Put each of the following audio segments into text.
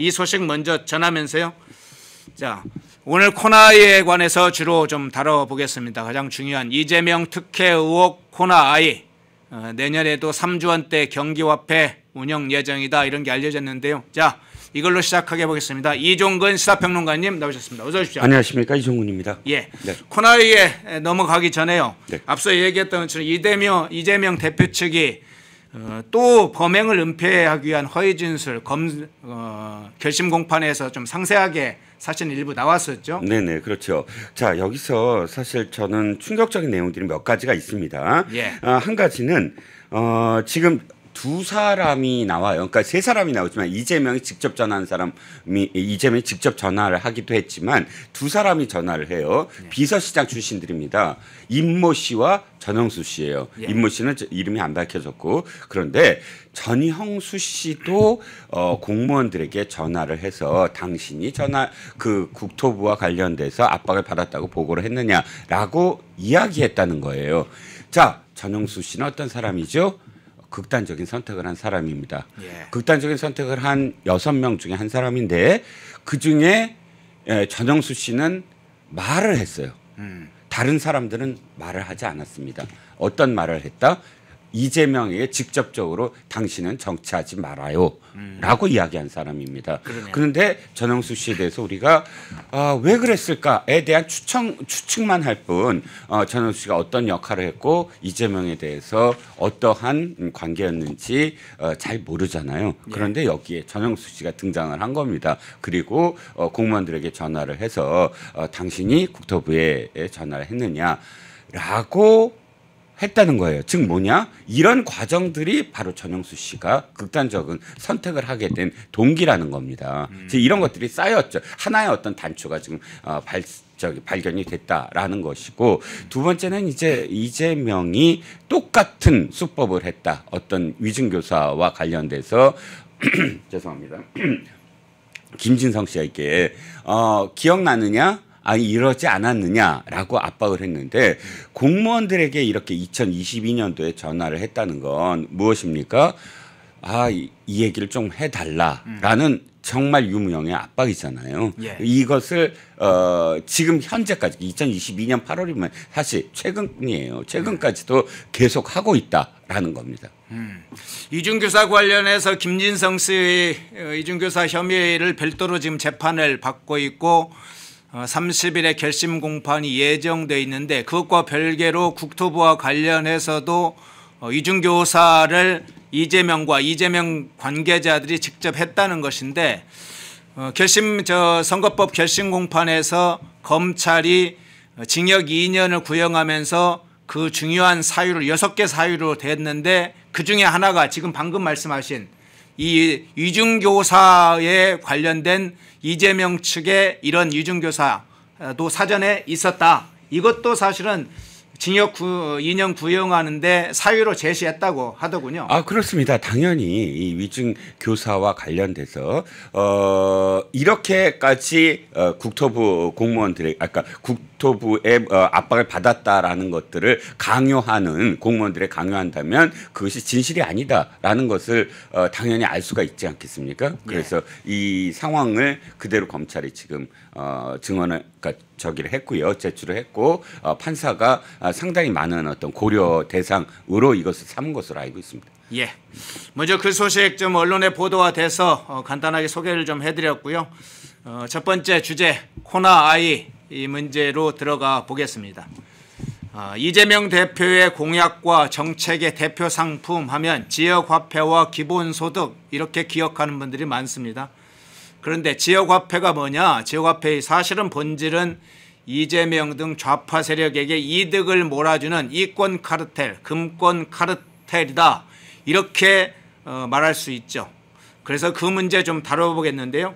이 소식 먼저 전하면서요. 자, 오늘 코나에 이 관해서 주로 좀 다뤄보겠습니다. 가장 중요한 이재명 특혜 의혹 코나아이 어, 내년에도 3주원 대 경기화폐 운영 예정이다 이런 게 알려졌는데요. 자, 이걸로 시작하게 보겠습니다. 이종근 시사평론가님 나오셨습니다. 어서 오십시오. 안녕하십니까 이종근입니다. 예. 네. 코나이에 넘어가기 전에요. 네. 앞서 얘기했던 것처럼 이대명 이재명 대표 측이 어, 또 범행을 은폐하기 위한 허위 진술 검 어, 결심 공판에서 좀 상세하게 사실 일부 나왔었죠. 네네 그렇죠. 자 여기서 사실 저는 충격적인 내용들이 몇 가지가 있습니다. 예. 어, 한 가지는 어, 지금 두 사람이 나와요. 그러니까 세 사람이 나오지만 이재명이 직접 전화한 사람이 이재명이 직접 전화를 하기도 했지만 두 사람이 전화를 해요. 네. 비서시장 출신들입니다. 임모 씨와 전영수 씨예요. 예. 임모 씨는 이름이 안 밝혀졌고 그런데 전형수 씨도 어, 공무원들에게 전화를 해서 당신이 전화 그 국토부와 관련돼서 압박을 받았다고 보고를 했느냐라고 이야기했다는 거예요. 자 전영수 씨는 어떤 사람이죠? 극단적인 선택을 한 사람입니다. 예. 극단적인 선택을 한 여섯 명 중에 한 사람인데 그 중에 예, 전영수 씨는 말을 했어요. 음. 다른 사람들은 말을 하지 않았습니다. 어떤 말을 했다? 이재명에게 직접적으로 당신은 정치하지 말아요. 음. 라고 이야기한 사람입니다. 그러네요. 그런데 전영수 씨에 대해서 우리가 어, 왜 그랬을까에 대한 추청, 추측만 할뿐 어, 전영수 씨가 어떤 역할을 했고 이재명에 대해서 어떠한 관계였는지 어, 잘 모르잖아요. 네. 그런데 여기에 전영수 씨가 등장을 한 겁니다. 그리고 어, 공무원들에게 전화를 해서 어, 당신이 국토부에 전화를 했느냐 라고 했다는 거예요. 즉 뭐냐? 이런 과정들이 바로 전영수 씨가 극단적인 선택을 하게 된 동기라는 겁니다. 음. 즉 이런 것들이 쌓였죠. 하나의 어떤 단초가 지금 어, 발 저기 발견이 됐다라는 것이고 두 번째는 이제 이재명이 똑같은 수법을 했다. 어떤 위증 교사와 관련돼서 죄송합니다. 김진성 씨에게 어 기억나느냐? 아 이러지 않았느냐라고 압박을 했는데 공무원들에게 이렇게 2022년도에 전화를 했다는 건 무엇입니까? 아이 이 얘기를 좀 해달라라는 음. 정말 유무형의 압박이잖아요. 예. 이것을 어, 지금 현재까지 2022년 8월이면 사실 최근이에요. 최근까지도 계속 하고 있다라는 겁니다. 음. 이중교사 관련해서 김진성 씨이중교사 어, 혐의를 별도로 지금 재판을 받고 있고 30일에 어, 결심 공판이 예정돼 있는데 그것과 별개로 국토부와 관련해서도 어, 이중교사를 이재명과 이재명 관계자들이 직접 했다는 것인데 어, 결심 저 선거법 결심 공판에서 검찰이 징역 2년을 구형하면서 그 중요한 사유를 6개 사유로 됐는데 그 중에 하나가 지금 방금 말씀하신 이 이중교사에 관련된 이재명 측의 이런 이중교사도 사전에 있었다. 이것도 사실은 징역 9, 2년 구형하는데 사유로 제시했다고 하더군요. 아 그렇습니다. 당연히 이 위증 교사와 관련돼서 어, 이렇게까지 어, 국토부 공무원들의 아까 그러니까 국토부의 어, 압박을 받았다라는 것들을 강요하는 공무원들의 강요한다면 그것이 진실이 아니다라는 것을 어, 당연히 알 수가 있지 않겠습니까? 네. 그래서 네. 이 상황을 그대로 검찰이 지금 어, 증언을 그러니까 저기를 했고요. 제출을 했고 어, 판사가 어, 상당히 많은 어떤 고려 대상으로 이것을 삼은 것으로 알고 있습니다. 예. 먼저 그 소식 좀 언론에 보도가 돼서 어, 간단하게 소개를 좀 해드렸고요. 어, 첫 번째 주제 코나 아이 이 문제로 들어가 보겠습니다. 어, 이재명 대표의 공약과 정책의 대표 상품 하면 지역 화폐와 기본소득 이렇게 기억하는 분들이 많습니다. 그런데 지역화폐가 뭐냐? 지역화폐의 사실은 본질은 이재명 등 좌파 세력에게 이득을 몰아주는 이권 카르텔, 금권 카르텔이다. 이렇게 어, 말할 수 있죠. 그래서 그 문제 좀 다뤄보겠는데요.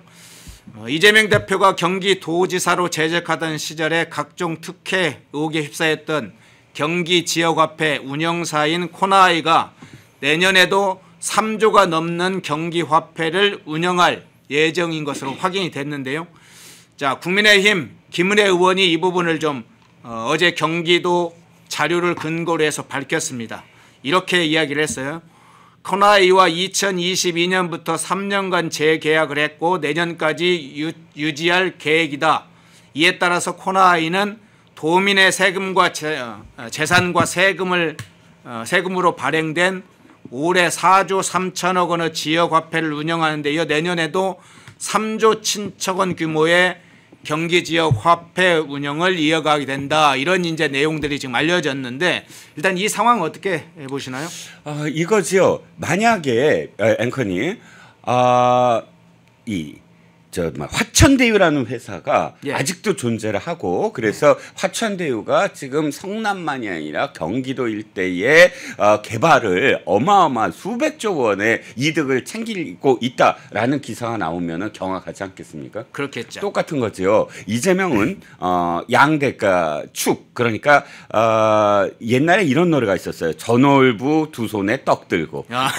어, 이재명 대표가 경기도지사로 재직하던 시절에 각종 특혜 의혹에 휩싸였던 경기 지역화폐 운영사인 코나이가 내년에도 3조가 넘는 경기화폐를 운영할 예정인 것으로 확인이 됐는데요. 자, 국민의힘 김은혜 의원이 이 부분을 좀 어, 제 경기도 자료를 근거로 해서 밝혔습니다. 이렇게 이야기를 했어요. 코나이와 2022년부터 3년간 재계약을 했고 내년까지 유, 지할 계획이다. 이에 따라서 코나이는 도민의 세금과 재, 어, 산과 세금을 어, 세금으로 발행된 올해 4조 3천억 원의 지역 화폐를 운영하는데 이어 내년에도 3조 7천억 원 규모의 경기 지역 화폐 운영을 이어가게 된다 이런 이제 내용들이 지금 알려졌는데 일단 이 상황 어떻게 보시나요? 아 이거지요. 만약에 앵커님 아이 저 화천대유라는 회사가 예. 아직도 존재를 하고 그래서 네. 화천대유가 지금 성남만이 아니라 경기도 일대의 어, 개발을 어마어마한 수백조 원의 이득을 챙기고 있다라는 기사가 나오면은 경악하지 않겠습니까? 그렇겠죠. 똑같은 거지요. 이재명은 어, 양대가 축 그러니까 어, 옛날에 이런 노래가 있었어요. 전월부 두 손에 떡 들고 아.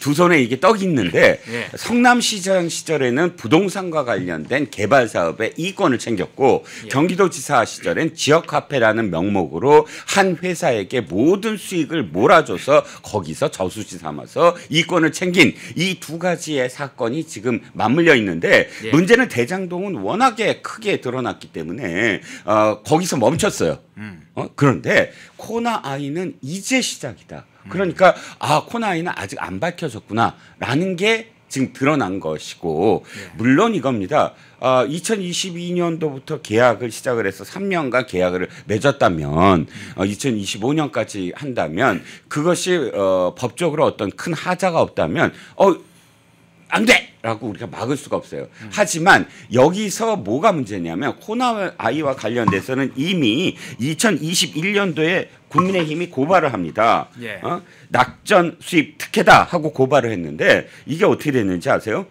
두 손에 이게 떡이 있는데 예. 성남시장 시절에는 부동산 활성화 관련된 개발 사업에 이권을 챙겼고 예. 경기도지사 시절엔 지역화폐라는 명목으로 한 회사에게 모든 수익을 몰아줘서 거기서 저수지 삼아서 이권을 챙긴 이 두 가지의 사건이 지금 맞물려 있는데 예. 문제는 대장동은 워낙에 크게 드러났기 때문에 어, 거기서 멈췄어요. 음. 어? 그런데 코나 아이는 이제 시작이다. 그러니까 아 코나이는 아직 안 밝혀졌구나라는 게 지금 드러난 것이고 예. 물론 이겁니다. 어, 아, 2022년도부터 계약을 시작을 해서 3년간 계약을 맺었다면 어, 2025년까지 한다면 그것이 어, 법적으로 어떤 큰 하자가 없다면 어안 돼. 라고 우리가 막을 수가 없어요. 음. 하지만 여기서 뭐가 문제냐면 코나 아이와 관련돼서는 이미 2021년도에 국민의힘이 고발을 합니다. 예. 어? 낙전 수입 특혜다 하고 고발을 했는데 이게 어떻게 됐는지 아세요?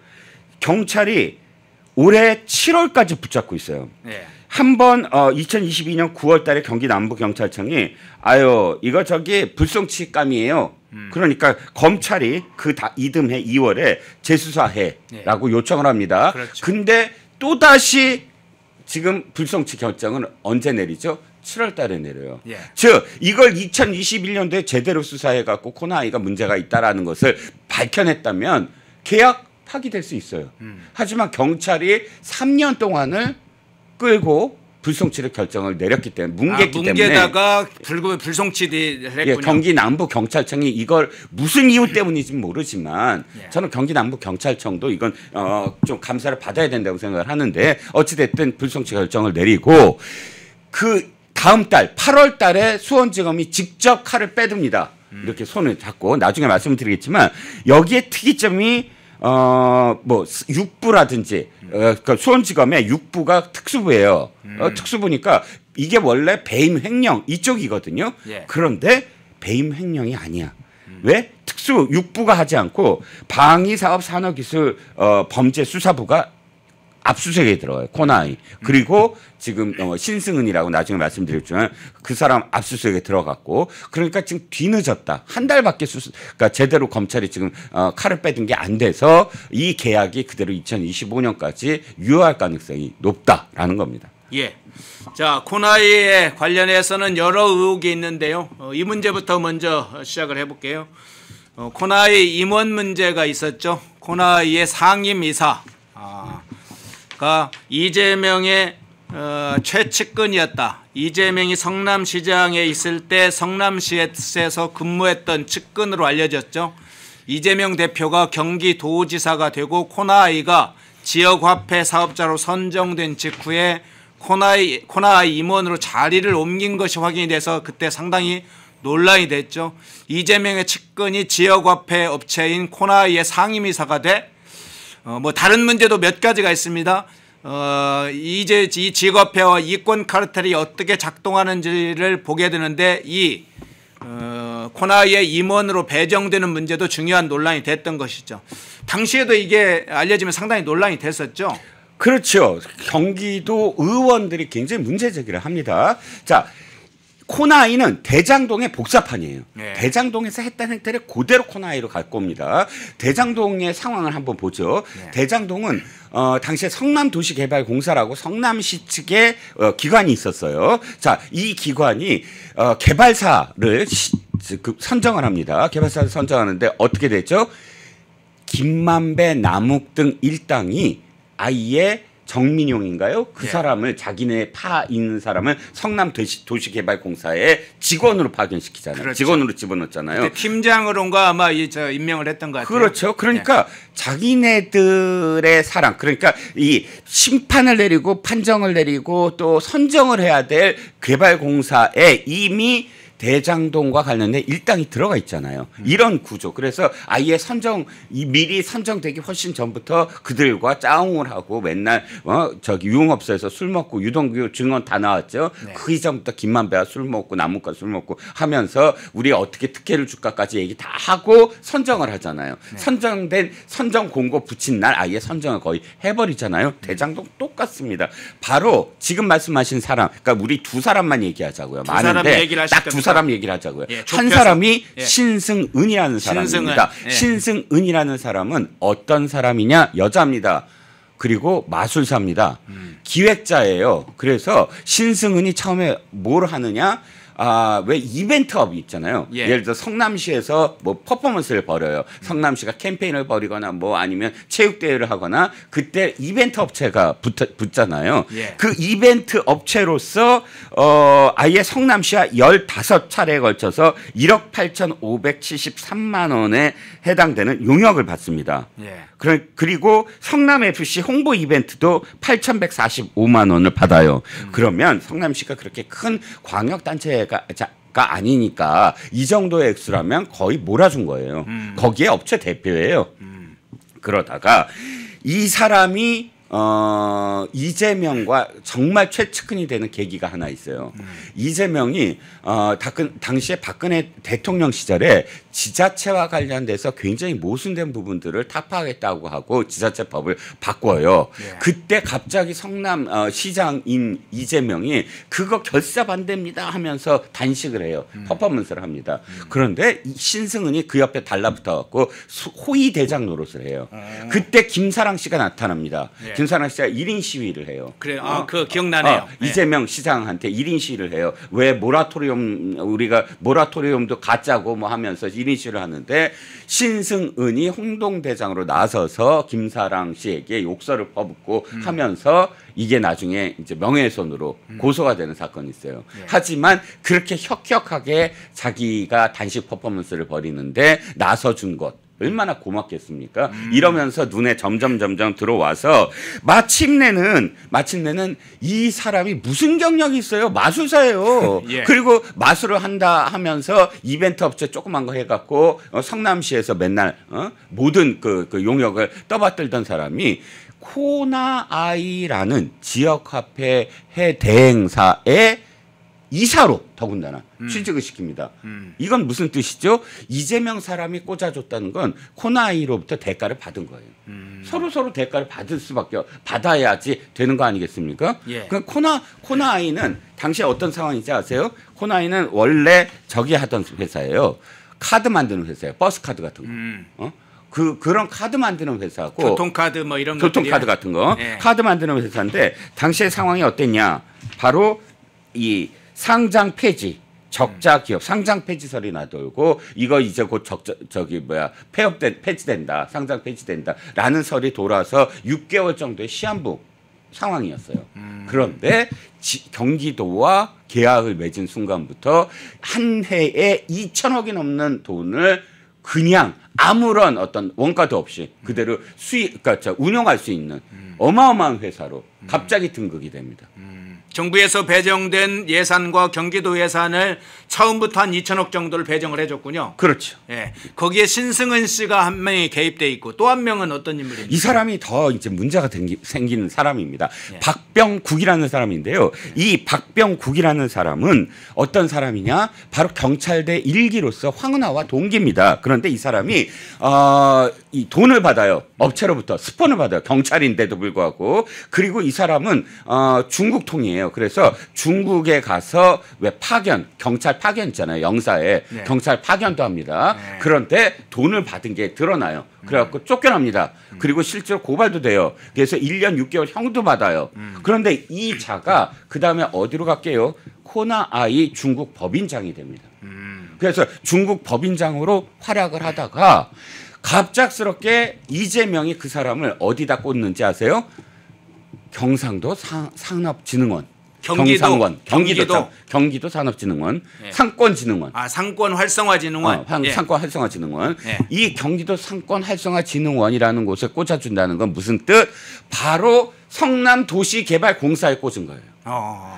경찰이 올해 7월까지 붙잡고 있어요. 예. 한번 어, 2022년 9월달에 경기 남부 경찰청이 아유 이거 저기 불성취감이에요. 음. 그러니까 검찰이 그 다, 이듬해 2월에 재수사해라고 예. 요청을 합니다. 그렇죠. 근데 또 다시 지금 불성취 결정은 언제 내리죠? 7월 달에 내려요. 예. 즉 이걸 2021년도에 제대로 수사해 갖고 코나이가 문제가 있다라는 것을 밝혀냈다면 계약 파기될 수 있어요. 음. 하지만 경찰이 3년 동안을 끌고 불송치를 결정을 내렸기 때문에 뭉개기 아, 뭉개다가 불구 불송치를 했군요. 예, 경기 남부 경찰청이 이걸 무슨 이유 때문인지 모르지만 예. 저는 경기 남부 경찰청도 이건 어, 좀 감사를 받아야 된다고 생각을 하는데 어찌 됐든 불송치 결정을 내리고 그 다음 달 8월 달에 수원지검이 직접 칼을 빼듭니다. 이렇게 손을 잡고 나중에 말씀드리겠지만 을 여기에 특이점이 어 뭐 육부라든지 어, 그러니까 수원지검의 육부가 특수부예요. 어, 음. 특수부니까 이게 원래 배임 횡령 이쪽이거든요. 예. 그런데 배임 횡령이 아니야. 음. 왜 특수 육부가 하지 않고 방위사업 산업기술 어, 범죄 수사부가 압수수색에 들어가요. 코나이. 그리고 지금 어, 신승은이라고 나중에 말씀드렸지만 그 사람 압수수색에 들어갔고 그러니까 지금 뒤늦었다. 한 달밖에 수수, 그러니까 제대로 검찰이 지금 어, 칼을 빼든 게 안 돼서 이 계약이 그대로 2025년까지 유효할 가능성이 높다라는 겁니다. 예. 자, 코나이에 관련해서는 여러 의혹이 있는데요. 어, 이 문제부터 먼저 시작을 해볼게요. 어, 코나이 임원 문제가 있었죠. 코나이의 상임 이사. 아. 그니까 이재명의 어, 최측근이었다. 이재명이 성남시장에 있을 때 성남시에서 근무했던 측근으로 알려졌죠. 이재명 대표가 경기도지사가 되고 코나이가 지역화폐 사업자로 선정된 직후에 코나이, 코나이 임원으로 자리를 옮긴 것이 확인이 돼서 그때 상당히 논란이 됐죠. 이재명의 측근이 지역화폐 업체인 코나이의 상임이사가 돼 어, 뭐 다른 문제도 몇 가지가 있습니다. 어, 이제 이 직업회와 이권 카르텔이 어떻게 작동하는지를 보게 되는데 이 어, 코나의 임원으로 배정되는 문제도 중요한 논란이 됐던 것이죠. 당시에도 이게 알려지면 상당히 논란이 됐었죠. 그렇죠. 경기도 의원들이 굉장히 문제 제기를 합니다. 자, 코나이는 대장동의 복사판이에요. 네. 대장동에서 했던 행태를 그대로 코나이로 갈 겁니다. 대장동의 상황을 한번 보죠. 네. 대장동은 어, 당시에 성남도시개발공사라고 성남시 측의 어, 기관이 있었어요. 자, 이 기관이 어, 개발사를 시, 그, 선정을 합니다. 개발사를 선정하는데 어떻게 됐죠? 김만배, 남욱 등 일당이 아예 정민용인가요? 그 예. 사람을 자기네 파인 사람을 성남 도시, 도시개발공사에 직원으로 파견시키잖아요. 그렇죠. 직원으로 집어넣잖아요. 팀장으로인가 아마 이저 임명을 했던 것 같아요. 그렇죠. 그러니까 예. 자기네들의 사랑 그러니까 이 심판을 내리고 판정을 내리고 또 선정을 해야 될 개발공사에 이미 대장동과 관련된 일당이 들어가 있잖아요. 음. 이런 구조. 그래서 아예 선정 이 미리 선정되기 훨씬 전부터 그들과 짜웅을 하고 맨날 어 저기 유흥업소에서 술 먹고 유동규 증언 다 나왔죠. 네. 그 이전부터 김만배와 술 먹고 나뭇가 술 먹고 하면서 우리 어떻게 특혜를 줄까까지 얘기 다 하고 선정을 하잖아요. 네. 선정된 선정 공고 붙인 날 아예 선정을 거의 해버리잖아요. 음. 대장동 똑같습니다. 바로 지금 말씀하신 사람, 그러니까 우리 두 사람만 얘기하자고요. 두 많은데 사람 얘기를 하실 딱두 사람 사람 얘기를 하자고요. 예, 한 사람이 예. 신승은이라는 사람입니다. 신승은. 예. 신승은이라는 사람은 어떤 사람이냐? 여자입니다. 그리고 마술사입니다. 음. 기획자예요. 그래서 신승은이 처음에 뭘 하느냐? 아, 왜 이벤트 업이 있잖아요. 예. 를 들어 성남시에서 뭐 퍼포먼스를 벌여요. 성남시가 캠페인을 벌이거나 뭐 아니면 체육대회를 하거나 그때 이벤트 업체가 붙, 잖아요그 예. 이벤트 업체로서 어, 아예 성남시와 15차례에 걸쳐서 1억 8,573만 원에 해당되는 용역을 받습니다. 예. 그 그리고 성남FC 홍보 이벤트도 8,145만 원을 받아요. 음. 그러면 성남시가 그렇게 큰 광역단체 업체가 자, 가 아니니까 이 정도의 액수라면 거의 몰아준 거예요. 음. 거기에 업체 대표예요. 음. 그러다가 이 사람이 어, 이재명과 정말 최측근이 되는 계기가 하나 있어요. 음. 이재명이 어, 다근, 당시에 박근혜 대통령 시절에 지자체와 관련돼서 굉장히 모순된 부분들을 타파하겠다고 하고 지자체법을 바꿔요. 예. 그때 갑자기 성남 어, 시장인 이재명이 그거 결사 반대입니다 하면서 단식을 해요. 음. 퍼포먼스를 합니다. 음. 그런데 신승은이 그 옆에 달라붙어 갖고 호위 대장 노릇을 해요. 아. 그때 김사랑 씨가 나타납니다. 예. 김선아 씨가 1인 시위를 해요. 그래, 어, 어? 그 기억나네요. 어, 네. 이재명 시장한테 1인 시위를 해요. 왜 모라토리움 우리가 모라토리움도 가짜고 뭐 하면서 1인 시위를 하는데 신승은이 홍동대장으로 나서서 김사랑 씨에게 욕설을 퍼붓고 음. 하면서 이게 나중에 이제 명예훼손으로 음. 고소가 되는 사건이 있어요. 네. 하지만 그렇게 혁혁하게 자기가 단식 퍼포먼스를 벌이는데 나서준 것 얼마나 고맙겠습니까? 음. 이러면서 눈에 점점 점점 들어와서 마침내는 마침내는 이 사람이 무슨 경력이 있어요? 마술사예요. 예. 그리고 마술을 한다 하면서 이벤트 업체 조그만 거 해갖고 어, 성남시에서 맨날 어? 모든 그, 그 용역을 떠받들던 사람이 코나아이라는 지역 화폐 해대행사에 이사로 더군다나 음. 취직을 시킵니다. 음. 이건 무슨 뜻이죠? 이재명 사람이 꽂아줬다는 건 코나이로부터 대가를 받은 거예요. 음. 서로 서로 대가를 받을 수밖에 받아야지 되는 거 아니겠습니까? 예. 그 코나 코나이는 당시에 어떤 상황인지 아세요? 코나이는 원래 저기 하던 회사예요. 카드 만드는 회사예요. 버스 카드 같은 거. 음. 어? 그 그런 카드 만드는 회사고 교통카드 뭐 이런 교통카드 같은 거 예. 카드 만드는 회사인데 당시의 상황이 어땠냐? 바로 이 상장 폐지 적자 음. 기업 상장 폐지설이 나돌고 이거 이제 곧 적자 저기 뭐야 폐업된 폐지된다 상장 폐지된다라는 설이 돌아서 6개월 정도의 시한부 상황이었어요. 음. 그런데 지, 경기도와 계약을 맺은 순간부터 한 해에 2천억이 넘는 돈을 그냥 아무런 어떤 원가도 없이 음. 그대로 수익 그러니까 운영할 수 있는 음. 어마어마한 회사로 갑자기 등극이 됩니다. 음. 정부에서 배정된 예산과 경기도 예산을 처음부터 한 2천억 정도를 배정을 해줬군요. 그렇죠. 예. 거기에 신승은 씨가 한 명이 개입돼 있고 또 한 명은 어떤 인물입니까? 이 사람이 더 이제 문제가 생기, 생기는 사람입니다. 예. 박병국이라는 사람인데요. 예. 이 박병국이라는 사람은 어떤 사람이냐? 바로 경찰대 일기로서 황은하와 동기입니다. 그런데 이 사람이 어, 이 돈을 받아요. 업체로부터 스폰을 받아요. 경찰인데도 불구하고 그리고 이 사람은 어, 중국 통이에요. 아니에요. 그래서 중국에 가서 왜 파견, 경찰 파견 있잖아요. 영사에. 네. 경찰 파견도 합니다. 네. 그런데 돈을 받은 게 드러나요. 그래갖고 음. 쫓겨납니다. 음. 그리고 실제로 고발도 돼요. 그래서 1년 6개월 형도 받아요. 음. 그런데 이 자가 그 다음에 어디로 갈게요? 코나아이 중국 법인장이 됩니다. 음. 그래서 중국 법인장으로 활약을 하다가 갑작스럽게 이재명이 그 사람을 어디다 꽂는지 아세요? 경상도 사, 산업진흥원 경기도, 경상권, 경기도, 경기도, 경기도 산업진흥원, 예. 상권진흥원. 아 상권 활성화진흥원. 어, 상, 예. 상권 활성화진흥원. 예. 이 경기도 상권 활성화진흥원이라는 곳에 꽂아준다는 건 무슨 뜻? 바로 성남 도시개발공사에 꽂은 거예요. 어. 어,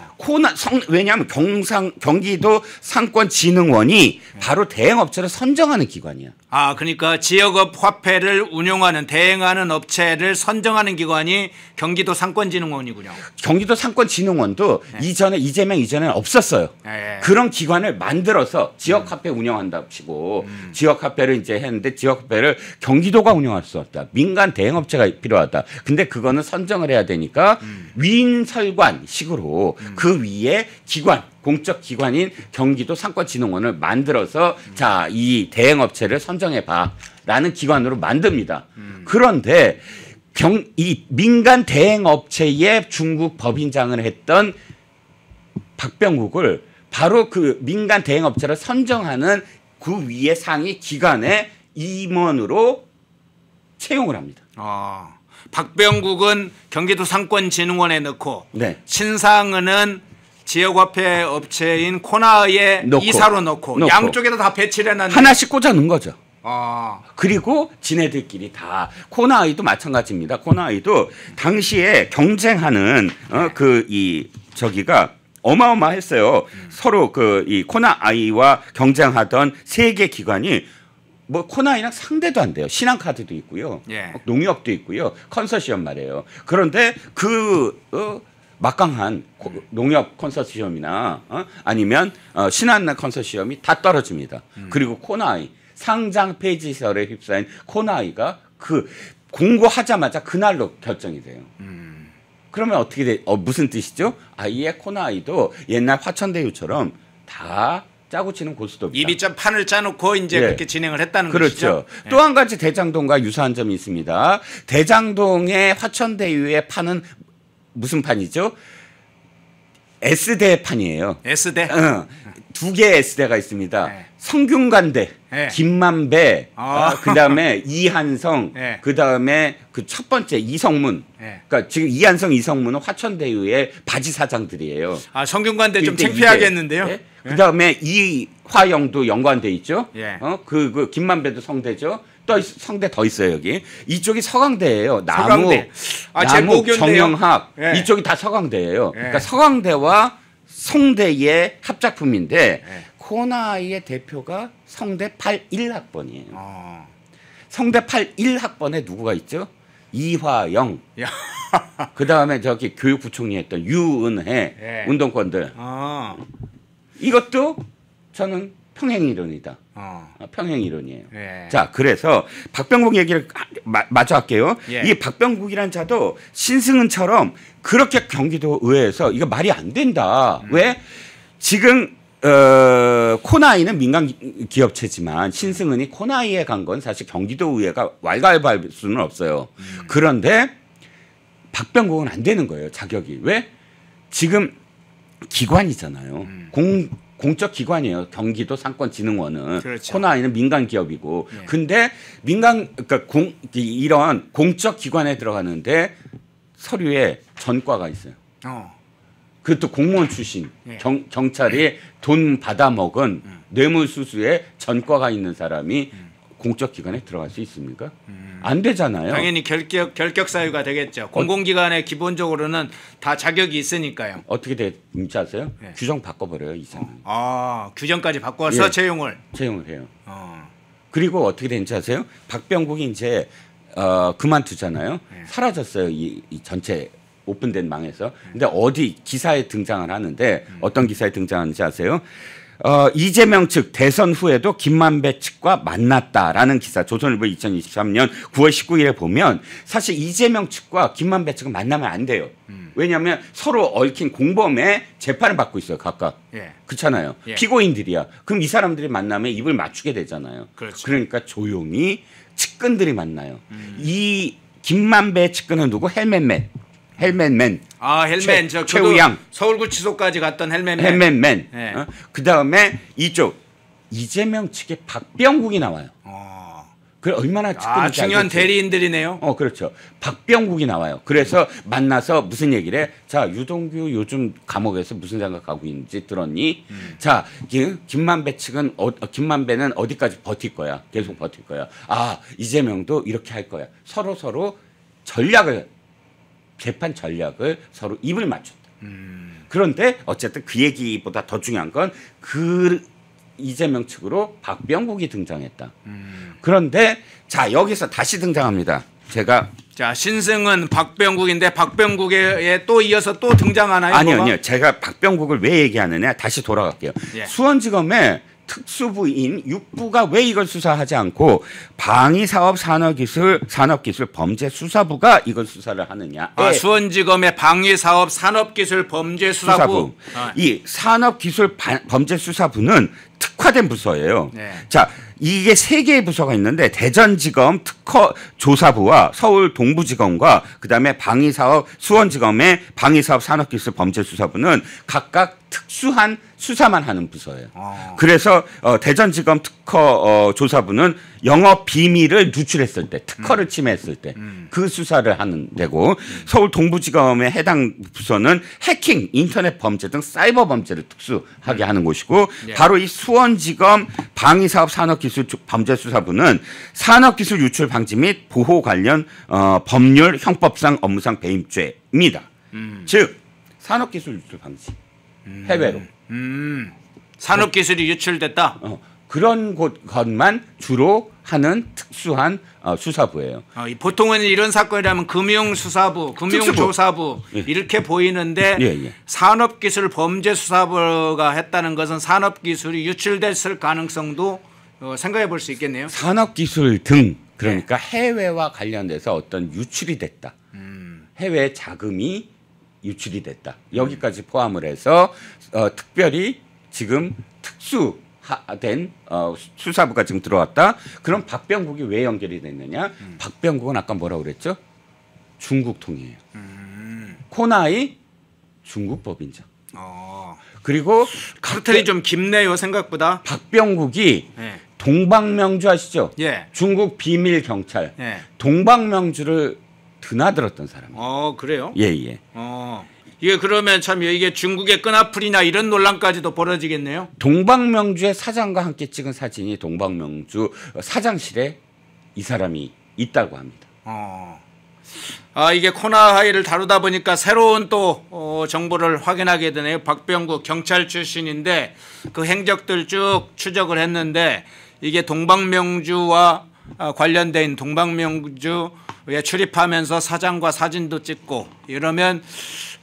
어. 코나 성 왜냐하면 경상 경기도 상권진흥원이 네. 바로 대행업체를 선정하는 기관이야. 아 그러니까 지역업 화폐를 운용하는 대행하는 업체를 선정하는 기관이 경기도 상권진흥원이군요. 경기도 상권진흥원도 네. 이전에 이재명 이전에 없었어요. 네. 그런 기관을 만들어서 지역 음. 화폐 음. 운영한답치고 음. 지역 화폐를 이제 했는데 지역 화폐를 경기도가 운영할 수 없다. 민간 대행업체가 필요하다. 근데 그거는 선정을 해야 되니까 음. 위인설관식으로 식으로 음. 그 위에 기관 공적 기관인 경기도 상권진흥원을 만들어서 음. 자이 대행업체를 선정해 봐라는 기관으로 만듭니다. 음. 그런데 경, 이 민간 대행업체의 중국 법인장을 했던 박병국을 바로 그 민간 대행업체를 선정하는 그 위에 상위 기관의 임원으로 채용을 합니다. 아. 박병국은 경기도 상권진흥원에 넣고 네. 신상은은 지역화폐 업체인 코나의 넣고, 이사로 넣고, 넣고. 양쪽에다 다 배치를 해놨는 하나씩 꽂아 놓은 거죠. 아. 그리고 지네들끼리 다 코나이도 마찬가지입니다. 코나이도 당시에 경쟁하는 어, 그이 저기가 어마어마했어요. 음. 서로 그 이 코나 아이와 경쟁하던 세개 기관이 뭐 코나이랑 상대도 안 돼요. 신한 카드도 있고요. 예. 농협도 있고요. 컨소시엄 말이에요. 그런데 그 어, 막강한 고, 음. 농협 컨소시엄이나 어? 아니면 어, 신한 컨소시엄이 다 떨어집니다. 음. 그리고 코나이 상장 페이지설에 휩싸인 코나이가 그 공고하자마자 그날로 결정이 돼요. 음. 그러면 어떻게 돼? 어, 무슨 뜻이죠? 아예 코나이도 옛날 화천대유처럼 다 짜고 치는 고스톱이다. 이미 좀 판을 짜놓고 이제 예. 그렇게 진행을 했다는 그렇죠. 것이죠. 그렇죠. 예. 또한 가지 대장동과 유사한 점이 있습니다. 대장동의 화천대유의 판은 무슨 판이죠? S대 판이에요. S대? 응. 어. 두 개의 S대가 있습니다. 네. 성균관대. 네. 김만배, 아. 그다음에 이한성, 네. 그다음에 그 첫 번째 이성문. 네. 그러니까 지금 이한성, 이성문은 화천대유의 바지 사장들이에요. 아 성균관대 좀 창피하겠는데요. 네? 그다음에 이화영도 연관돼 있죠. 어, 그, 그 김만배도 성대죠. 또 성대 더 있어요 여기 이쪽이 서강대예요 나무 서강대. 아, 나무 정영학 예. 이쪽이 다 서강대예요 예. 그러니까 서강대와 성대의 합작품인데 예. 호나이의 대표가 성대 81학번이에요. 아. 성대 81학번에 누구가 있죠? 이화영. 그 다음에 저기 교육부총리 했던 유은혜 예. 운동권들. 아. 이것도 저는 평행이론이다. 어. 아, 평행이론이에요. 예. 자, 그래서 박병국 얘기를 마, 저 할게요. 예. 이 박병국이란 자도 신승은처럼 그렇게 경기도 의회에서 이거 말이 안 된다. 음. 왜? 지금 어, 코나이는 민간 기업체지만 신승은이 코나이에 간 건 사실 경기도 의회가 왈가왈부할 수는 없어요. 음. 그런데 박병국은 안 되는 거예요. 자격이. 왜? 지금 기관이잖아요. 음. 공 공적 기관이에요. 경기도 상권진흥원은 그렇죠. 코나이는 민간 기업이고. 네. 근데 민간 그러니까 공 이런 공적 기관에 들어가는데 서류에 전과가 있어요. 어. 그것도 공무원 출신 네. 예. 경, 경찰이 돈 받아먹은 음. 뇌물수수에 전과가 있는 사람이 음. 공적기관에 들어갈 수 있습니까? 음. 안 되잖아요. 당연히 결격, 결격 사유가 되겠죠. 어, 공공기관에 어, 기본적으로는 다 자격이 있으니까요. 어떻게 됐 될지 아세요? 네. 규정 바꿔버려요. 이상은. 어, 아, 규정까지 바꿔서 예. 채용을? 채용을 해요. 어. 그리고 어떻게 된지 아세요? 박병국이 이제 어, 그만두잖아요. 네. 사라졌어요. 이, 이 전체 오픈된 망에서. 근데 어디 기사에 등장을 하는데 어떤 기사에 등장하는지 아세요? 어, 이재명 측 대선 후에도 김만배 측과 만났다라는 기사 조선일보 2023년 9월 19일에 보면 사실 이재명 측과 김만배 측은 만나면 안 돼요. 음. 왜냐하면 서로 얽힌 공범의 재판을 받고 있어요 각각. 예. 그렇잖아요. 예. 피고인들이야. 그럼 이 사람들이 만나면 입을 맞추게 되잖아요. 그렇죠. 그러니까 조용히 측근들이 만나요. 음. 이 김만배 측근은 누구? 헬멧맨. 헬멧맨. 아 헬멧 저 최우양 서울구치소까지 갔던 헬멧맨. 헬멧맨. 네. 어? 그 다음에 이쪽 이재명 측에 박병국이 나와요. 그 얼마나 아, 중요한 알겠지? 대리인들이네요. 어 그렇죠. 박병국이 나와요. 그래서 음. 만나서 무슨 얘기를 해? 자 유동규 요즘 감옥에서 무슨 생각하고 있는지 들었니? 음. 자 김만배 측은 어, 어, 김만배는 어디까지 버틸 거야? 계속 버틸 거야. 아 이재명도 이렇게 할 거야. 서로 서로 전략을 재판 전략을 서로 입을 맞췄다. 음. 그런데 어쨌든 그 얘기보다 더 중요한 건 그 이재명 측으로 박병국이 등장했다. 음. 그런데 자 여기서 다시 등장합니다. 제가 자 신승은 박병국인데 박병국에 또 이어서 또 등장하나요? 아니요, 아니요. 제가 박병국을 왜 얘기하느냐 다시 돌아갈게요. 예. 수원지검에 특수부인 육부가 왜 이걸 수사하지 않고 방위사업 산업기술 산업기술 범죄 수사부가 이걸 수사를 하느냐? 아, 예. 수원지검의 방위사업 산업기술 범죄 수사부. 수사부. 아. 이 산업기술 범죄 수사부는 특화된 부서예요. 네. 자, 이게 세 개의 부서가 있는데 대전지검 특허 조사부와 서울 동부지검과 그다음에 방위사업 수원지검의 방위사업 산업기술 범죄수사부는 각각 특수한 수사만 하는 부서예요. 아. 그래서 어, 대전지검 특허 어, 조사부는 영업 비밀을 누출했을 때 특허를 음. 침해했을 때그 음. 그 수사를 하는 데고 음. 서울 동부지검의 해당 부서는 해킹, 인터넷 범죄 등 사이버 범죄를 특수하게 음. 하는 곳이고 예. 바로 이 수, 수원지검 방위사업 산업기술 범죄수사부는 산업기술 유출 방지 및 보호 관련 어, 법률 형법상 업무상 배임죄입니다. 음. 즉 산업기술 유출 방지 해외로. 음. 음. 산업기술이 유출됐다. 어. 그런 곳 것만 주로 하는 특수한 어, 수사부예요. 아, 보통은 이런 사건이라면 금융수사부, 금융조사부 특 예. 이렇게 보이는데 예, 예. 산업기술 범죄수사부가 했다는 것은 산업기술이 유출됐을 가능성도 어, 생각해 볼 수 있겠네요. 산업기술 등 그러니까 네. 해외와 관련돼서 어떤 유출이 됐다. 음. 해외 자금이 유출이 됐다. 여기까지 포함을 해서 어, 특별히 지금 특수 된 어, 수사부가 지금 들어왔다. 그럼 음. 박병국이 왜 연결이 됐느냐? 음. 박병국은 아까 뭐라고 그랬죠? 중국 통이에요. 음. 코나이 중국 법인자. 어. 그리고 카르텔이 박, 좀 깊네요 생각보다. 박병국이 네. 동방명주 아시죠? 예. 중국 비밀 경찰. 예. 동방명주를 드나들었던 사람이에요. 어 그래요? 예예. 예. 어. 이게 그러면 참 이게 중국의 끈아풀이나 이런 논란까지도 벌어지겠네요. 동방명주의 사장과 함께 찍은 사진이 동방명주 사장실에 이 사람이 있다고 합니다. 어. 아 이게 코나하이를 다루다 보니까 새로운 또 어, 정보를 확인하게 되네요. 박병구 경찰 출신인데 그 행적들 쭉 추적을 했는데 이게 동방명주와 아, 관련된 동방명주에 출입하면서 사장과 사진도 찍고 이러면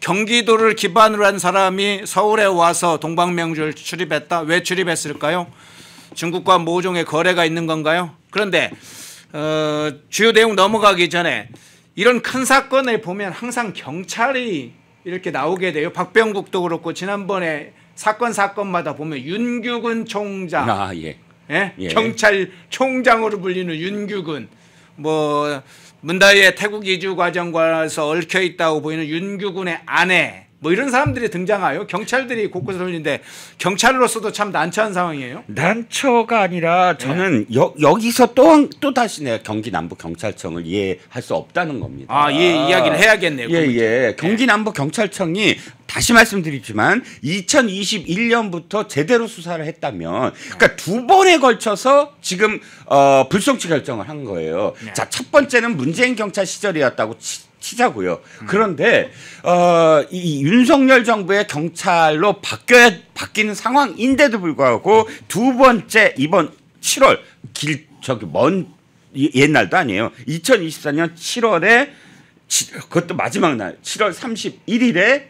경기도를 기반으로 한 사람이 서울에 와서 동방명주를 출입했다. 왜 출입했을까요? 중국과 모종의 거래가 있는 건가요? 그런데 어, 주요 내용 넘어가기 전에 이런 큰사건을 보면 항상 경찰이 이렇게 나오게 돼요. 박병국도 그렇고 지난번에 사건 사건마다 보면 윤규근 총장, 아, 예. 예? 예. 경찰 총장으로 불리는 윤규근, 뭐 문다이의 태국 이주 과정과에서 얽혀 있다고 보이는 윤규군의 아내 뭐 이런 사람들이 등장하여 경찰들이 곳곳에 돌리는데 경찰로서도 참 난처한 상황이에요. 난처가 아니라 저는 예. 여, 여기서 또또 다시 내가 경기 남부 경찰청을 이해할 수 없다는 겁니다. 아, 예, 이야기를 해야겠네요. 예, 예. 네. 경기 남부 경찰청이 다시 말씀드리지만 2021년부터 제대로 수사를 했다면 그러니까 네. 두 번에 걸쳐서 지금 어, 불송치 결정을 한 거예요. 자, 첫 번째는 문재인 경찰 시절이었다고 치, 치자고요. 그런데 어, 이 윤석열 정부의 경찰로 바뀌어야 바뀌는 상황인데도 불구하고 두 번째 이번 7월 길 저기 먼 옛날도 아니에요. 2024년 7월에 그것도 마지막 날 7월 31일에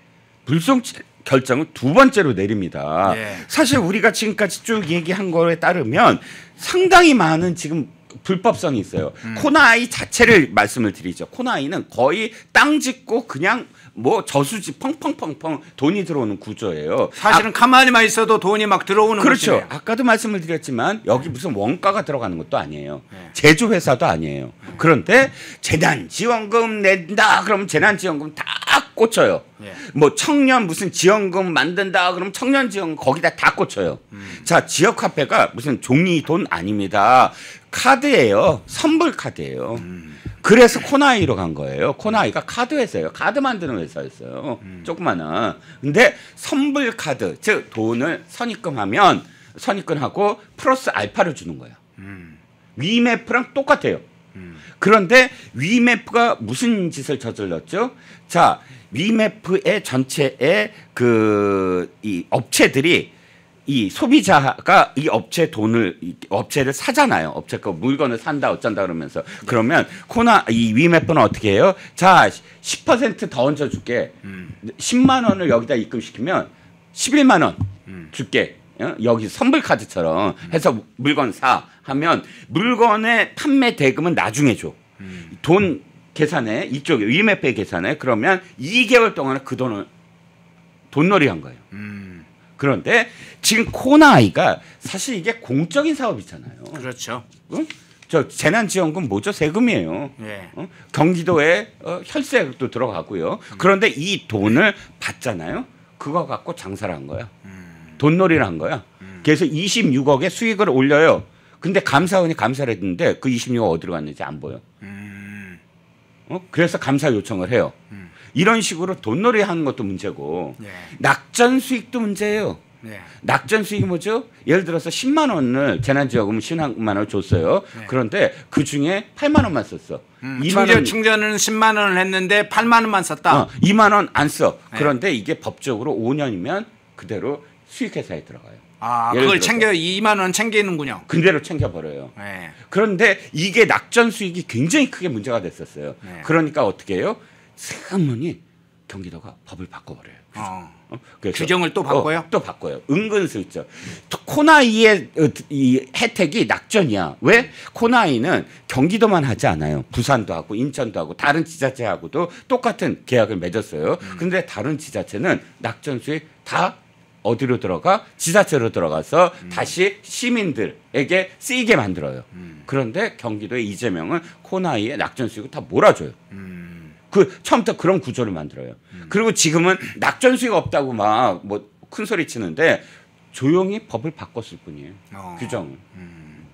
불송 결정을 두 번째로 내립니다. 예. 사실 우리가 지금까지 쭉 얘기한 거에 따르면 상당히 많은 지금 불법성이 있어요. 음. 코나이 자체를 말씀을 드리죠. 코나이는 거의 땅 짓고 그냥 뭐 저수지 펑펑펑펑 돈이 들어오는 구조예요. 사실은 아, 가만히만 있어도 돈이 막 들어오는 그렇죠. 곳이네요. 아까도 말씀을 드렸지만 여기 무슨 원가가 들어가는 것도 아니에요. 네. 제조 회사도 아니에요. 네. 그런데 재난 지원금 낸다 그러면 재난 지원금 다 꽂혀요. 네. 뭐 청년 무슨 지원금 만든다 그러면 청년 지원금 거기다 다 꽂혀요. 음. 자, 지역 화폐가 무슨 종이 돈 아닙니다. 카드예요. 선불 카드예요. 그래서 코나이로 간 거예요. 코나이가 카드 회사예요. 카드 만드는 회사였어요. 조그마한. 근데 선불 카드, 즉 돈을 선입금하면 선입금하고 플러스 알파를 주는 거예요. 위메프랑 똑같아요. 그런데 위메프가 무슨 짓을 저질렀죠? 자, 위메프의 전체의 그 이 업체들이 이 소비자가 이 업체 돈을 업체를 사잖아요. 업체 거 물건을 산다 어쩐다 그러면서 그러면 코나 이 위메프는 어떻게 해요? 자, 10%더 얹어 줄게. 음. 10만 원을 여기다 입금시키면 11만 원 음. 줄게. 어? 여기 선불 카드처럼 해서 물건 사 하면 물건의 판매 대금은 나중에 줘. 음. 돈 계산해 이쪽에 위메페 계산해 그러면 2개월 동안 그 돈을 돈놀이 한 거예요. 음. 그런데 지금 코나 아이가 사실 이게 공적인 사업이잖아요. 그렇죠. 응? 어? 저 재난지원금 뭐죠? 세금이에요. 네. 어? 경기도에 어, 혈세도 들어가고요. 음. 그런데 이 돈을 받잖아요. 그거 갖고 장사를 한 거야. 음. 돈놀이를 한 거야. 음. 그래서 26억의 수익을 올려요. 근데 감사원이 감사를 했는데 그 26억 어디로 갔는지 안 보여. 음. 어? 그래서 감사 요청을 해요. 음. 이런 식으로 돈놀이 하는 것도 문제고 네. 낙전 수익도 문제예요. 네. 낙전 수익이 뭐죠? 예를 들어서 10만 원을 재난지원금 10만 원을 줬어요. 네. 그런데 그 중에 8만 원만 썼어. 음, 2만 충전, 충전은 10만 원을 했는데 8만 원만 썼다. 어, 2만 원 안 써. 그런데 이게 법적으로 5년이면 그대로 수익회사에 들어가요. 아, 그걸 챙겨 2만 원 챙기는군요. 그대로 챙겨 버려요. 네. 그런데 이게 낙전 수익이 굉장히 크게 문제가 됐었어요. 네. 그러니까 어떻게 해요? 세문이 경기도가 법을 바꿔버려요. 어. 어 규정을 또 어, 바꿔요? 어, 또 바꿔요. 은근슬쩍. 코나이의 어, 이 혜택이 낙전이야. 왜? 코나이는 경기도만 하지 않아요. 부산도 하고 인천도 하고 다른 지자체하고도 똑같은 계약을 맺었어요. 음. 근데 다른 지자체는 낙전 수익 다 어디로 들어가? 지자체로 들어가서 음. 다시 시민들에게 쓰이게 만들어요. 음. 그런데 경기도의 이재명은 코나이의 낙전 수익을 다 몰아줘요. 음. 그 처음부터 그런 구조를 만들어요. 음. 그리고 지금은 낙전 수익 없다고 막 뭐 큰 소리 치는데 조용히 법을 바꿨을 뿐이에요. 어. 규정 음.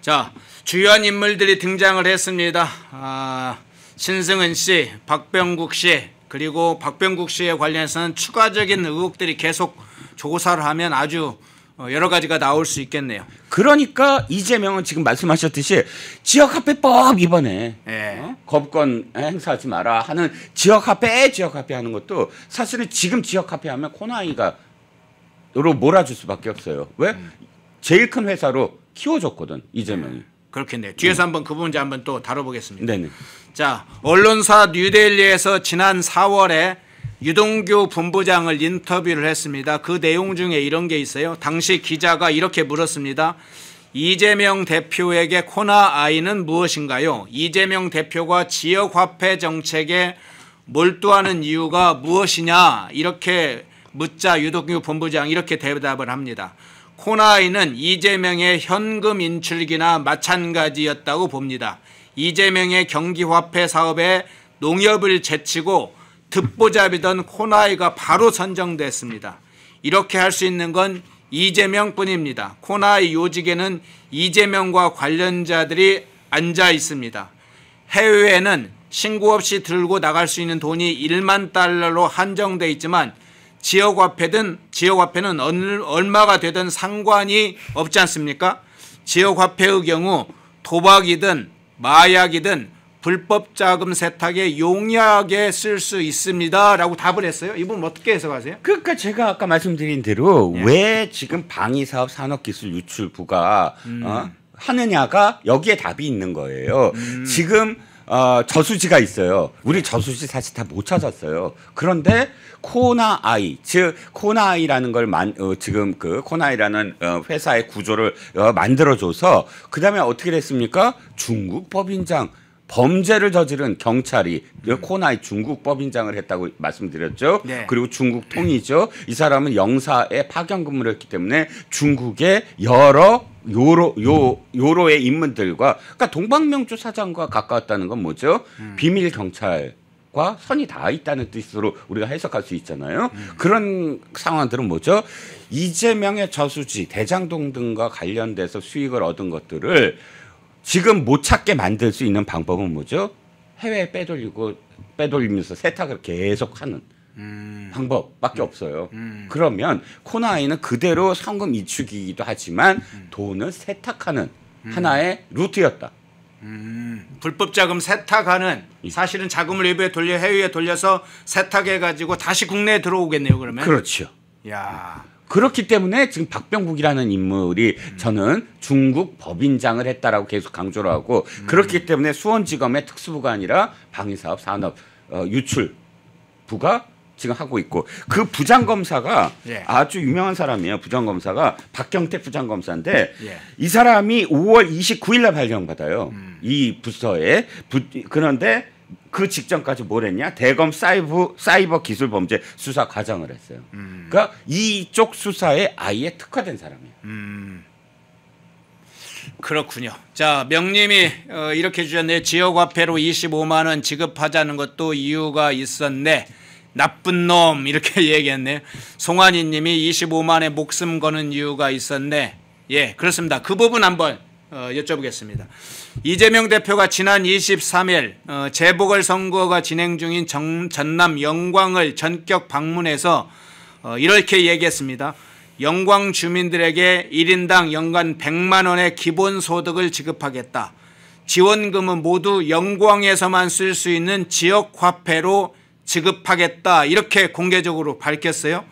자, 주요한 인물들이 등장을 했습니다. 아, 신승은 씨, 박병국 씨, 그리고 박병국 씨에 관련해서는 추가적인 의혹들이 계속 조사를 하면 아주 어, 여러 가지가 나올 수 있겠네요. 그러니까 이재명은 지금 말씀하셨듯이 지역화폐법 이번에 네. 예. 어? 법권 행사하지 마라 하는 지역화폐 지역화폐 하는 것도 사실은 지금 지역화폐 하면 코나이가로 몰아줄 수밖에 없어요. 왜? 음. 제일 큰 회사로 키워줬거든 이재명이. 네. 그렇겠네요. 뒤에서 네. 한번 그 문제 한번 또 다뤄보겠습니다. 네네. 자 언론사 뉴델리에서 지난 4월에 유동규 본부장을 인터뷰를 했습니다. 그 내용 중에 이런 게 있어요. 당시 기자가 이렇게 물었습니다. 이재명 대표에게 코나 아이는 무엇인가요? 이재명 대표가 지역화폐 정책에 몰두하는 이유가 무엇이냐? 이렇게 묻자 유동규 본부장 이렇게 대답을 합니다. 코나이는 아 이재명의 현금 인출기나 마찬가지였다고 봅니다. 이재명의 경기화폐 사업에 농협을 제치고 듣보잡이던 코나이가 바로 선정됐습니다. 이렇게 할 수 있는 건 이재명뿐입니다. 코나이 요직에는 이재명과 관련자들이 앉아 있습니다. 해외에는 신고 없이 들고 나갈 수 있는 돈이 1만 달러로 한정돼 있지만 지역화폐든 지역화폐는 얼마가 되든 상관이 없지 않습니까? 지역화폐의 경우 도박이든 마약이든 불법 자금 세탁에 용이하게 쓸수 있습니다라고 답을 했어요. 이분 어떻게 해석하세요? 그러니까 제가 아까 말씀드린 대로 예. 왜 지금 방위사업 산업기술 유출부가 음. 어? 하느냐가 여기에 답이 있는 거예요. 음. 지금 어, 저수지가 있어요. 우리 저수지 사실 다 못 찾았어요. 그런데 코나 아이, 즉 코나 아이라는 걸 만, 어, 지금 그 코나 아이라는 어, 회사의 구조를 어, 만들어줘서 그 다음에 어떻게 됐습니까? 중국 법인장 범죄를 저지른 경찰이 코나의 중국 법인장을 했다고 말씀드렸죠. 네. 그리고 중국 통이죠. 이 사람은 영사에 파견 근무를 했기 때문에 중국의 여러 요로 요 요로의 인물들과 그러니까 동방명주 사장과 가까웠다는 건 뭐죠? 음. 비밀 경찰 과 선이 다 있다는 뜻으로 우리가 해석할 수 있잖아요. 음. 그런 상황들은 뭐죠? 이재명의 저수지, 대장동 등과 관련돼서 수익을 얻은 것들을 지금 못 찾게 만들 수 있는 방법은 뭐죠? 해외에 빼돌리고 빼돌리면서 세탁을 계속 하는 음. 방법밖에 음. 없어요. 음. 그러면 코나아이는 그대로 성금 이축이기도 하지만 음. 돈을 세탁하는 음. 하나의 루트였다. 음. 불법 자금 세탁하는 예. 사실은 자금을 외부에 돌려 해외에 돌려서 세탁해 가지고 다시 국내에 들어오겠네요. 그러면 그렇죠. 야. 그렇기 때문에 지금 박병국이라는 인물이 저는 중국 법인장을 했다라고 계속 강조를 하고 그렇기 때문에 수원지검의 특수부가 아니라 방위사업 산업 어, 유출 부가 지금 하고 있고 그 부장 검사가 예. 아주 유명한 사람이에요. 부장 검사가 박경택 부장 검사인데 예. 이 사람이 5월 29일 날 발령받아요. 음. 이 부서에 부, 그런데 그 직전까지 뭘 했냐? 대검 사이버, 사이버 기술 범죄 수사 과장을 했어요. 음. 그러니까 이쪽 수사에 아예 특화된 사람이에요. 음. 그렇군요. 자, 명님이 어, 이렇게 주셨네. 지역화폐로 25만 원 지급하자는 것도 이유가 있었네. 나쁜 놈 이렇게 얘기했네요. 송환이 님이 25만에 목숨 거는 이유가 있었네. 예, 그렇습니다. 그 부분 한번 어, 여쭤보겠습니다. 이재명 대표가 지난 23일 어, 재보궐선거가 진행 중인 정, 전남 영광을 전격 방문해서 어, 이렇게 얘기했습니다. 영광 주민들에게 1인당 연간 100만 원의 기본소득을 지급하겠다. 지원금은 모두 영광에서만 쓸 수 있는 지역화폐로 지급하겠다. 이렇게 공개적으로 밝혔어요.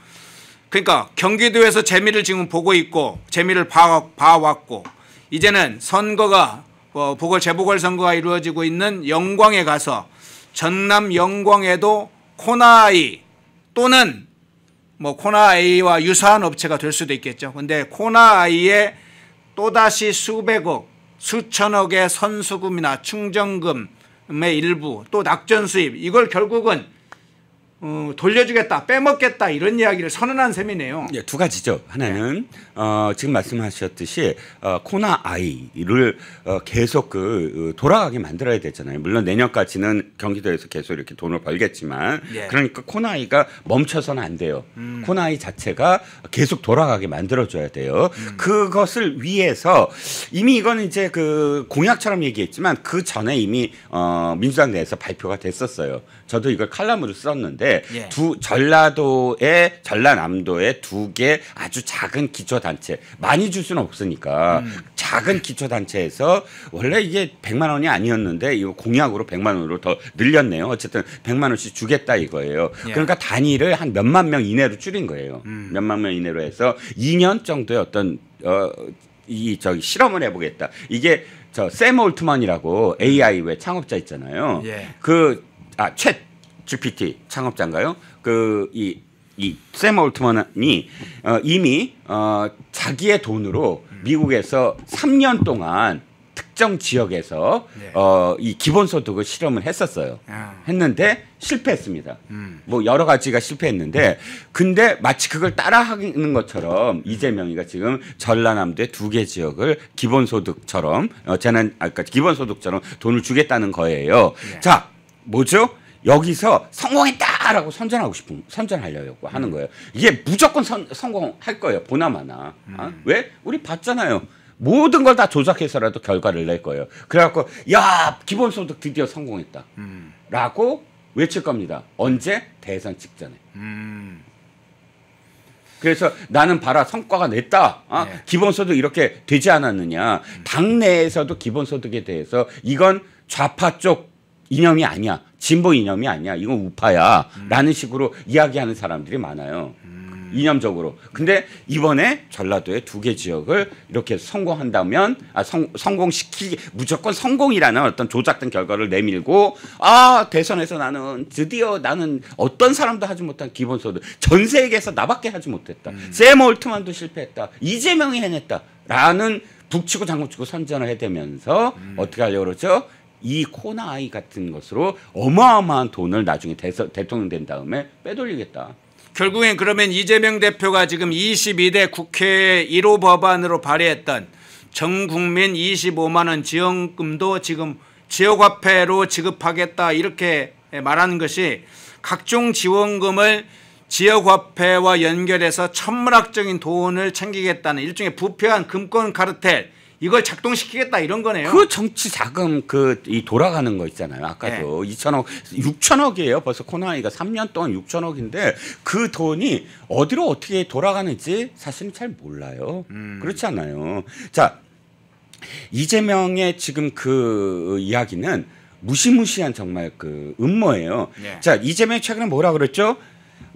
그러니까 경기도에서 재미를 지금 보고 있고 재미를 봐왔고 이제는 선거가 보궐 어, 재보궐 선거가 이루어지고 있는 영광에 가서 전남 영광에도 코나이 또는 뭐코나이와 유사한 업체가 될 수도 있겠죠. 근데 코나이에 또다시 수백억, 수천억의 선수금이나 충전금의 일부 또 낙전 수입 이걸 결국은 어, 돌려주겠다, 빼먹겠다 이런 이야기를 선언한 셈이네요. 예, 두 가지죠. 하나는 네. 어, 지금 말씀하셨듯이 어, 코나 아이를 어, 계속 그 어, 돌아가게 만들어야 되잖아요. 물론 내년까지는 경기도에서 계속 이렇게 돈을 벌겠지만 예. 그러니까 코나 아이가 멈춰서는 안 돼요. 음. 코나 아이 자체가 계속 돌아가게 만들어줘야 돼요. 음. 그것을 위해서 이미 이거는 이제 그 공약처럼 얘기했지만 그 전에 이미 어, 민주당 내에서 발표가 됐었어요. 저도 이걸 칼럼으로 썼는데. 있는데 예. 예. 두 전라도의 전라남도의 두개 아주 작은 기초 단체 많이 줄 수는 없으니까 음. 작은 기초 단체에서 원래 이게 100만 원이 아니었는데 이 공약으로 100만 원으로 더 늘렸네요. 어쨌든 100만 원씩 주겠다 이거예요. 예. 그러니까 단위를 한 몇만 명 이내로 줄인 거예요. 음. 몇만 명 이내로 해서 2년 정도의 어떤 어이 저기 실험을 해보겠다. 이게 저샘 올트먼이라고 AI 왜 창업자 있잖아요. 예. 그아챗 GPT 창업자인가요? 그 이 이샘 올트먼이 어, 이미 어, 자기의 돈으로 미국에서 3년 동안 특정 지역에서 네. 어, 이 기본소득을 실험을 했었어요. 아. 했는데 실패했습니다. 음. 뭐 여러 가지가 실패했는데 근데 마치 그걸 따라하는 것처럼 이재명이가 지금 전라남도의 두 개 지역을 기본소득처럼 어, 재난 아까 그러니까 기본소득처럼 돈을 주겠다는 거예요. 네. 자 뭐죠? 여기서 성공했다라고 선전하고 싶은 선전하려고 하는 거예요. 이게 무조건 선, 성공할 거예요. 보나마나. 어? 왜? 우리 봤잖아요. 모든 걸 다 조작해서라도 결과를 낼 거예요. 그래갖고 야 기본소득 드디어 성공했다. 라고 음. 외칠 겁니다. 언제? 대선 직전에. 음. 그래서 나는 봐라 성과가 냈다. 아, 네. 기본소득 이렇게 되지 않았느냐. 음. 당내에서도 기본소득에 대해서 이건 좌파 쪽 이념이 아니야. 진보 이념이 아니야. 이건 우파야. 음. 라는 식으로 이야기하는 사람들이 많아요. 음. 이념적으로. 근데 이번에 전라도의 두 개 지역을 이렇게 성공한다면, 아, 성, 성공시키기, 무조건 성공이라는 어떤 조작된 결과를 내밀고, 아, 대선에서 나는 드디어 나는 어떤 사람도 하지 못한 기본소득, 전 세계에서 나밖에 하지 못했다. 음. 샘 올트만도 실패했다. 이재명이 해냈다. 라는 북치고 장구치고 선전을 해대면서 음. 어떻게 하려고 그러죠? 이 코나 아이 같은 것으로 어마어마한 돈을 나중에 대서, 대통령 된 다음에 빼돌리겠다. 결국엔 그러면 이재명 대표가 지금 22대 국회 1호 법안으로 발의했던 전 국민 25만 원 지원금도 지금 지역화폐로 지급하겠다 이렇게 말하는 것이 각종 지원금을 지역화폐와 연결해서 천문학적인 돈을 챙기겠다는 일종의 부패한 금권 카르텔 이걸 작동시키겠다 이런 거네요. 그 정치 자금 그 이 돌아가는 거 있잖아요. 아까도 네. 2천억, 6천억이에요. 벌써 코나이가 3년 동안 6천억인데 그 돈이 어디로 어떻게 돌아가는지 사실은 잘 몰라요. 음. 그렇지않아요자 이재명의 지금 그 이야기는 무시무시한 정말 그 음모예요. 네. 자 이재명이 최근에 뭐라 그랬죠?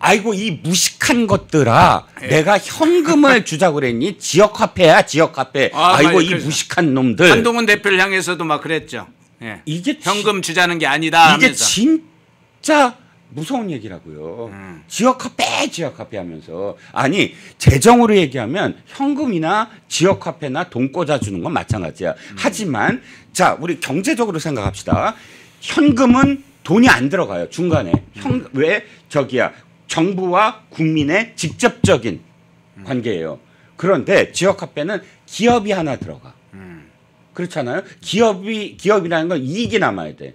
아이고 이 무식한 것들아 예. 내가 현금을 주자 고 그랬니 지역 화폐야 지역 화폐 아, 이고이 무식한 놈들 한동훈 대표를 향해서도 막 그랬죠 예. 이게 현금 주자는 게 아니다 이게 하면서. 진짜 무서운 얘기라고요 음. 지역 화폐 지역 화폐 하면서 아니 재정으로 얘기하면 현금이나 지역 화폐나 돈 꽂아 주는 건 마찬가지야 음. 하지만 자 우리 경제적으로 생각합시다 현금은 돈이 안 들어가요 중간에 형왜 음. 저기야 정부와 국민의 직접적인 음. 관계예요. 그런데 지역화폐는 기업이 하나 들어가. 음. 그렇잖아요. 기업이 기업이라는 건 이익이 남아야 돼.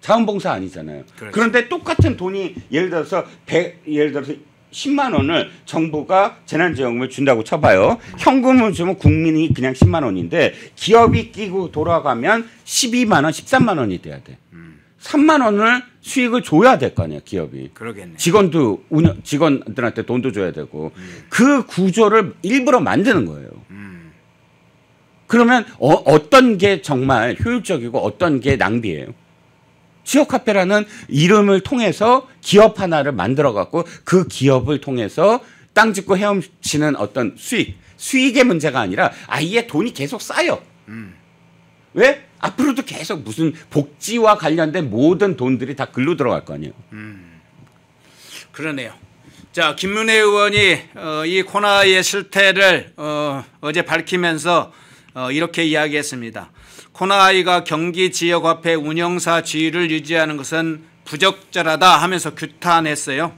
자원봉사 아니잖아요. 그렇지. 그런데 똑같은 돈이 예를 들어서 100, 예를 들어서 10만 원을 정부가 재난지원금을 준다고 쳐봐요. 음. 현금을 주면 국민이 그냥 10만 원인데 기업이 끼고 돌아가면 12만 원, 13만 원이 돼야 돼. 음. 3만 원을 수익을 줘야 될 거아니에요 기업이. 그러겠네. 직원도 운영 직원들한테 돈도 줘야 되고 음. 그 구조를 일부러 만드는 거예요. 음. 그러면 어, 어 떤게 정말 효율적이고 어떤 게 낭비예요? 지역 화폐라는 이름을 통해서 기업 하나를 만들어 갖고 그 기업을 통해서 땅 짓고 헤엄치는 어떤 수익 수익의 문제가 아니라 아예 돈이 계속 쌓여. 음. 왜? 앞으로도 계속 무슨 복지와 관련된 모든 돈들이 다 글로 들어갈 거 아니에요. 음, 그러네요. 자 김문혜 의원이 어, 이 코나의 실태를 어, 제 밝히면서 어, 이렇게 이야기했습니다. 코나이가 경기 지역 화폐 운영사 지위를 유지하는 것은 부적절하다 하면서 규탄했어요.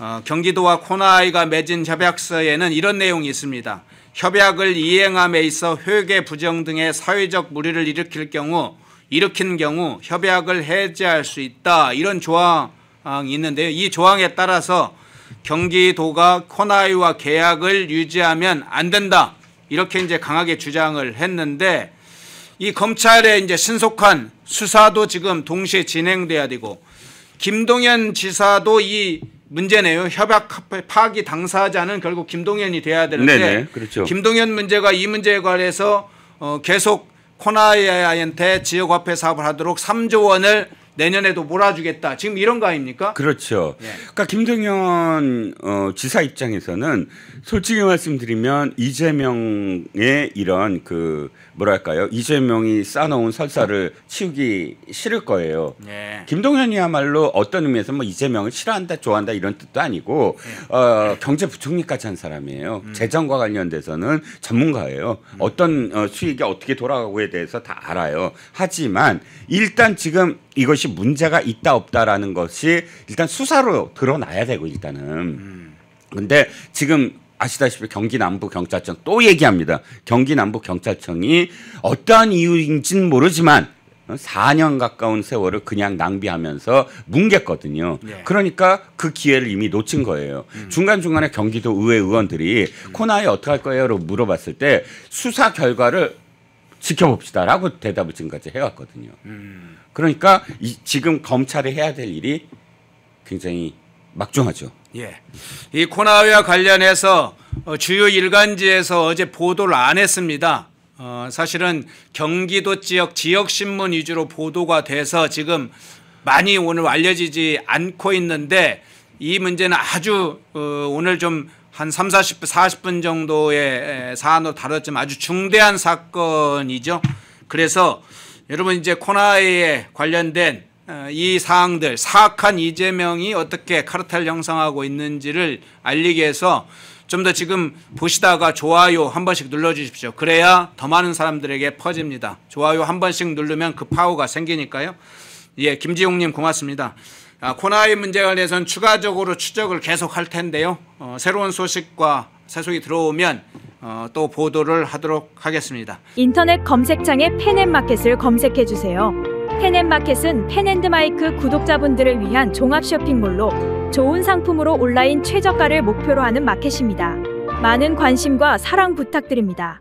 어, 경기도와 코나이가 맺은 협약서에는 이런 내용이 있습니다. 협약을 이행함에 있어 회계 부정 등의 사회적 무리를 일으킬 경우 일으킨 경우 협약을 해제할 수 있다 이런 조항이 있는데요. 이 조항에 따라서 경기도가 코나이와 계약을 유지하면 안 된다 이렇게 이제 강하게 주장을 했는데 이 검찰의 이제 신속한 수사도 지금 동시에 진행돼야 되고 김동연 지사도 이 문제네요. 협약 파기 당사자는 결국 김동연이 돼야 되는데 네네, 그렇죠. 김동연 문제가 이 문제에 관해서 어, 계속 코나이아한테 지역화폐 사업을 하도록 3조 원을 내년에도 몰아주겠다. 지금 이런 거 아닙니까? 그렇죠. 예. 그러니까 김정현 어, 지사 입장에서는 솔직히 말씀드리면 이재명의 이런 그 뭐랄까요 이재명이 쌓아놓은 설사를 치우기 싫을 거예요. 네. 김동현이야말로 어떤 의미에서 뭐 이재명을 싫어한다 좋아한다 이런 뜻도 아니고 네. 어, 경제부총리까지 한 사람이에요. 음. 재정과 관련돼서는 전문가예요. 음. 어떤 어, 수익이 어떻게 돌아가고에 대해서 다 알아요. 하지만 일단 지금 이것이 문제가 있다 없다라는 것이 일단 수사로 드러나야 되고 일단은. 음. 근데 지금 아시다시피 경기 남부 경찰청 또 얘기합니다. 경기 남부 경찰청이 어떠한 이유인지는 모르지만 4년 어, 가까운 세월을 그냥 낭비하면서 뭉갰거든요. 예. 그러니까 그 기회를 이미 놓친 거예요. 음. 중간중간에 경기도 의회 의원들이 음. 코나에 어떻게 할 거예요로 물어봤을 때 수사 결과를 지켜봅시다라고 대답을 지금까지 해왔거든요. 음. 그러니까 이, 지금 검찰이 해야 될 일이 굉장히 막중하죠. 예. 이 코나웨와 관련해서 어, 주요 일간지에서 어제 보도를 안 했습니다. 어, 사실은 경기도 지역 지역 신문 위주로 보도가 돼서 지금 많이 오늘 알려지지 않고 있는데 이 문제는 아주 어, 오늘 좀 한 3, 40분, 40분 정도의 사안으로 다뤘지만 아주 중대한 사건이죠. 그래서 여러분 이제 코나에 관련된 어, 이 사항들 사악한 이재명이 어떻게 카르텔 형성하고 있는지를 알리기 위해서 좀 더 지금 보시다가 좋아요 한 번씩 눌러주십시오. 그래야 더 많은 사람들에게 퍼집니다. 좋아요 한 번씩 누르면 그 파워가 생기니까요. 예, 김지용님 고맙습니다. 아, 코나의 문제 관련해서는 추가적으로 추적을 계속 할 텐데요. 어, 새로운 소식과 새속이 들어오면 어, 또 보도를 하도록 하겠습니다. 인터넷 검색창에 펜앤마켓을 검색해 주세요. 펜앤마켓은 펜앤드마이크 구독자분들을 위한 종합 쇼핑몰로 좋은 상품으로 온라인 최저가를 목표로 하는 마켓입니다. 많은 관심과 사랑 부탁드립니다.